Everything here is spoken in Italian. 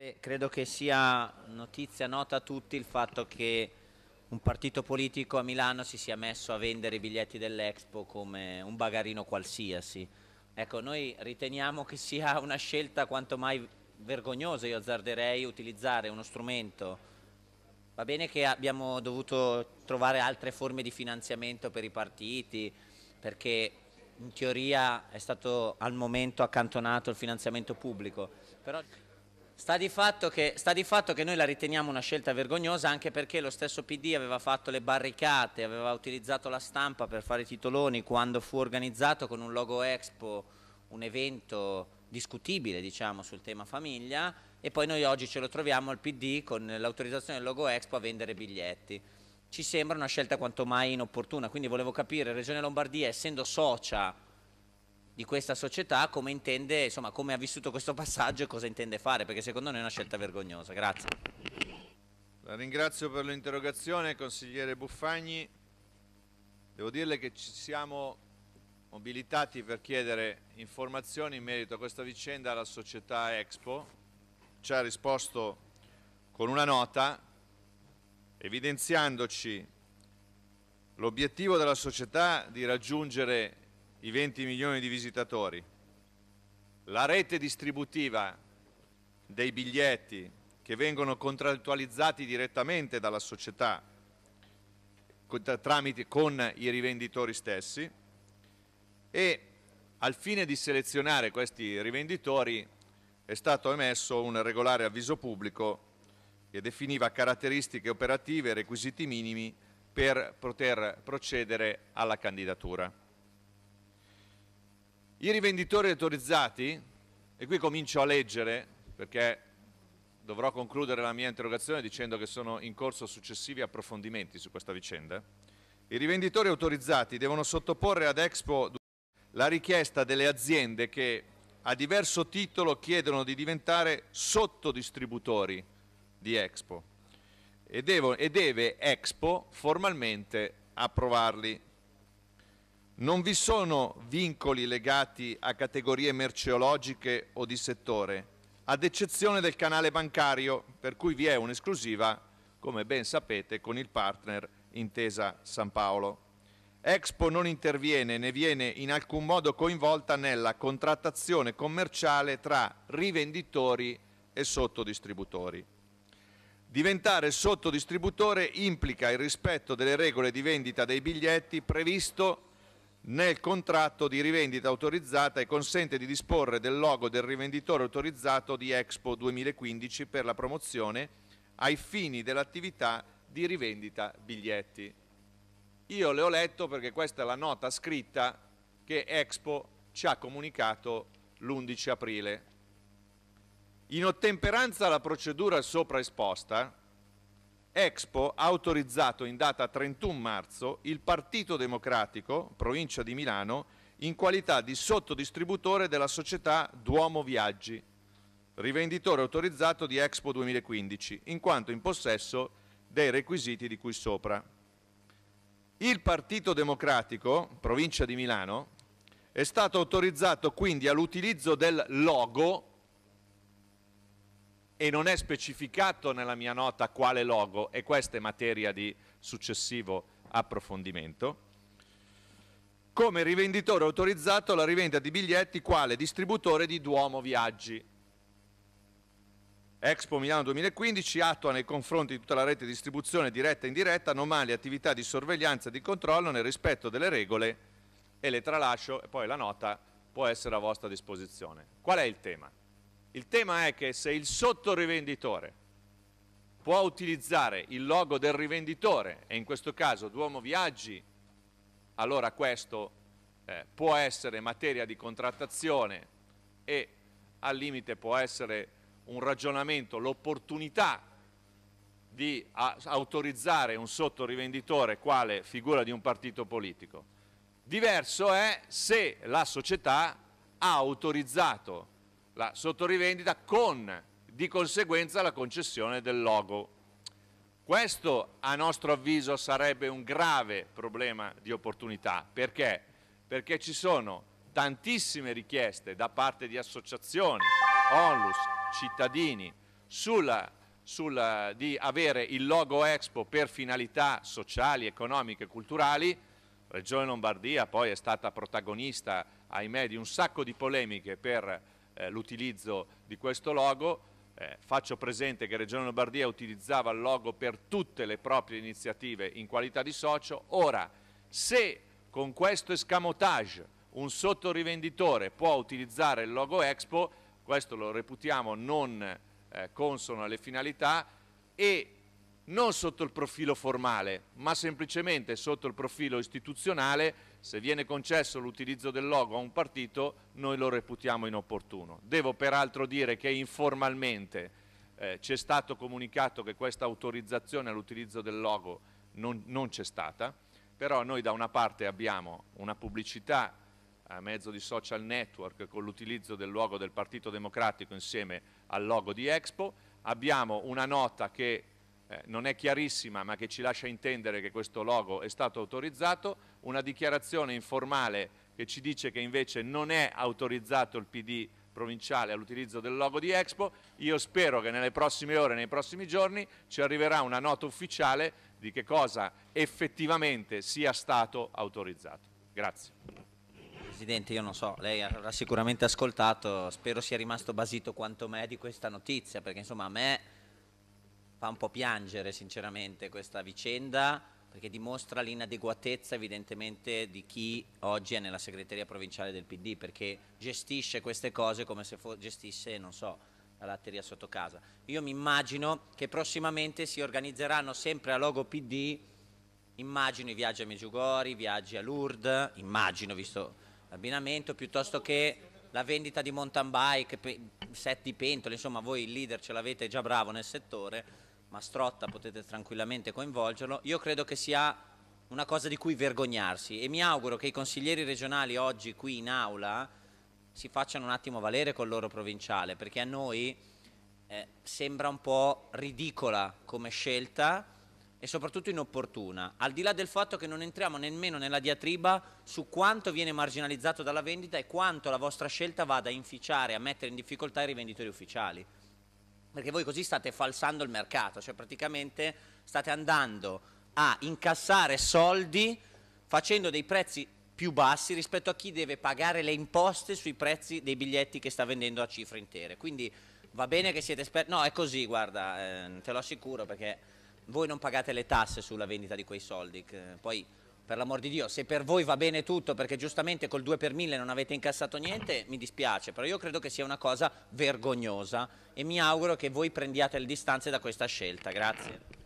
Eh, credo che sia notizia nota a tutti il fatto che un partito politico a Milano si sia messo a vendere i biglietti dell'Expo come un bagarino qualsiasi. Ecco, noi riteniamo che sia una scelta quanto mai vergognosa, io azzarderei utilizzare uno strumento. Va bene che abbiamo dovuto trovare altre forme di finanziamento per i partiti, perché in teoria è stato al momento accantonato il finanziamento pubblico, però Sta di, che, sta di, fatto che, noi la riteniamo una scelta vergognosa anche perché lo stesso PD aveva fatto le barricate, aveva utilizzato la stampa per fare i titoloni quando fu organizzato con un logo Expo un evento discutibile diciamo, sul tema famiglia e poi noi oggi ce lo troviamo al PD con l'autorizzazione del logo Expo a vendere biglietti. Ci sembra una scelta quanto mai inopportuna, quindi volevo capire, Regione Lombardia essendo socia di questa società, come intende, insomma, come ha vissuto questo passaggio e cosa intende fare, perché secondo noi è una scelta vergognosa. Grazie. La ringrazio per l'interrogazione, consigliere Buffagni. Devo dirle che ci siamo mobilitati per chiedere informazioni in merito a questa vicenda alla società Expo. Ci ha risposto con una nota evidenziandoci l'obiettivo della società di raggiungere i 20 milioni di visitatori, la rete distributiva dei biglietti che vengono contrattualizzati direttamente dalla società con i rivenditori stessi e al fine di selezionare questi rivenditori è stato emesso un regolare avviso pubblico che definiva caratteristiche operative e requisiti minimi per poter procedere alla candidatura. I rivenditori autorizzati, e qui comincio a leggere perché dovrò concludere la mia interrogazione dicendo che sono in corso successivi approfondimenti su questa vicenda, i rivenditori autorizzati devono sottoporre ad Expo la richiesta delle aziende che a diverso titolo chiedono di diventare sottodistributori di Expo e deve, Expo formalmente approvarli. Non vi sono vincoli legati a categorie merceologiche o di settore, ad eccezione del canale bancario, per cui vi è un'esclusiva, come ben sapete, con il partner Intesa San Paolo. Expo non interviene né viene in alcun modo coinvolta nella contrattazione commerciale tra rivenditori e sottodistributori. Diventare sottodistributore implica il rispetto delle regole di vendita dei biglietti previsto nel contratto di rivendita autorizzata e consente di disporre del logo del rivenditore autorizzato di Expo 2015 per la promozione ai fini dell'attività di rivendita biglietti. Io le ho letto perché questa è la nota scritta che Expo ci ha comunicato l'11 aprile. In ottemperanza alla procedura sopra esposta, Expo ha autorizzato in data 31 marzo il Partito Democratico, provincia di Milano, in qualità di sottodistributore della società Duomo Viaggi, rivenditore autorizzato di Expo 2015, in quanto in possesso dei requisiti di cui sopra. Il Partito Democratico, provincia di Milano, è stato autorizzato quindi all'utilizzo del logo e non è specificato nella mia nota quale logo e questa è materia di successivo approfondimento. Come rivenditore autorizzato la rivendita di biglietti quale distributore di Duomo Viaggi. Expo Milano 2015 attua nei confronti di tutta la rete di distribuzione diretta e indiretta normali attività di sorveglianza e di controllo nel rispetto delle regole e le tralascio e poi la nota può essere a vostra disposizione. Qual è il tema? Il tema è che se il sottorivenditore può utilizzare il logo del rivenditore, e in questo caso Duomo Viaggi, allora questo eh, può essere materia di contrattazione e al limite può essere un ragionamento, l'opportunità di autorizzare un sottorivenditore quale figura di un partito politico. Diverso è se la società ha autorizzato la sottorivendita con di conseguenza la concessione del logo. Questo a nostro avviso sarebbe un grave problema di opportunità, perché? Perché ci sono tantissime richieste da parte di associazioni, onlus, cittadini, sulla, sulla, di avere il logo Expo per finalità sociali, economiche e culturali. Regione Lombardia poi è stata protagonista, ahimè, di un sacco di polemiche per eh, l'utilizzo di questo logo. Eh, faccio presente che Regione Lombardia utilizzava il logo per tutte le proprie iniziative in qualità di socio. Ora, se con questo escamotage un sottorivenditore può utilizzare il logo Expo, questo lo reputiamo non eh, consono alle finalità e non sotto il profilo formale, ma semplicemente sotto il profilo istituzionale, se viene concesso l'utilizzo del logo a un partito, noi lo reputiamo inopportuno. Devo peraltro dire che informalmente eh, ci stato comunicato che questa autorizzazione all'utilizzo del logo non, non c'è stata, però noi da una parte abbiamo una pubblicità a mezzo di social network con l'utilizzo del logo del Partito Democratico insieme al logo di Expo, abbiamo una nota che eh, non è chiarissima ma che ci lascia intendere che questo logo è stato autorizzato, una dichiarazione informale che ci dice che invece non è autorizzato il PD provinciale all'utilizzo del logo di Expo, io spero che nelle prossime ore, nei prossimi giorni ci arriverà una nota ufficiale di che cosa effettivamente sia stato autorizzato. Grazie. Presidente, io non so, lei avrà sicuramente ascoltato, spero sia rimasto basito quanto me di questa notizia, perché insomma a me fa un po' piangere sinceramente questa vicenda perché dimostra l'inadeguatezza evidentemente di chi oggi è nella segreteria provinciale del PD perché gestisce queste cose come se gestisse, non so, la latteria sotto casa. Io mi immagino che prossimamente si organizzeranno sempre a logo PD, immagino i viaggi a Meggiugori, i viaggi a Lourdes, immagino visto l'abbinamento, piuttosto che la vendita di mountain bike, set di pentole, insomma voi il leader ce l'avete già bravo nel settore, Mastrotta potete tranquillamente coinvolgerlo, io credo che sia una cosa di cui vergognarsi e mi auguro che i consiglieri regionali oggi qui in aula si facciano un attimo valere col loro provinciale, perché a noi eh, sembra un po' ridicola come scelta e soprattutto inopportuna, al di là del fatto che non entriamo nemmeno nella diatriba su quanto viene marginalizzato dalla vendita e quanto la vostra scelta vada a inficiare, a mettere in difficoltà i rivenditori ufficiali perché voi così state falsando il mercato, cioè praticamente state andando a incassare soldi facendo dei prezzi più bassi rispetto a chi deve pagare le imposte sui prezzi dei biglietti che sta vendendo a cifre intere. Quindi va bene che siete esperti, no è così guarda, eh, te lo assicuro perché voi non pagate le tasse sulla vendita di quei soldi, che, poi per l'amor di Dio, se per voi va bene tutto perché giustamente col 2 per 1000 non avete incassato niente, mi dispiace, però io credo che sia una cosa vergognosa e mi auguro che voi prendiate le distanze da questa scelta. Grazie.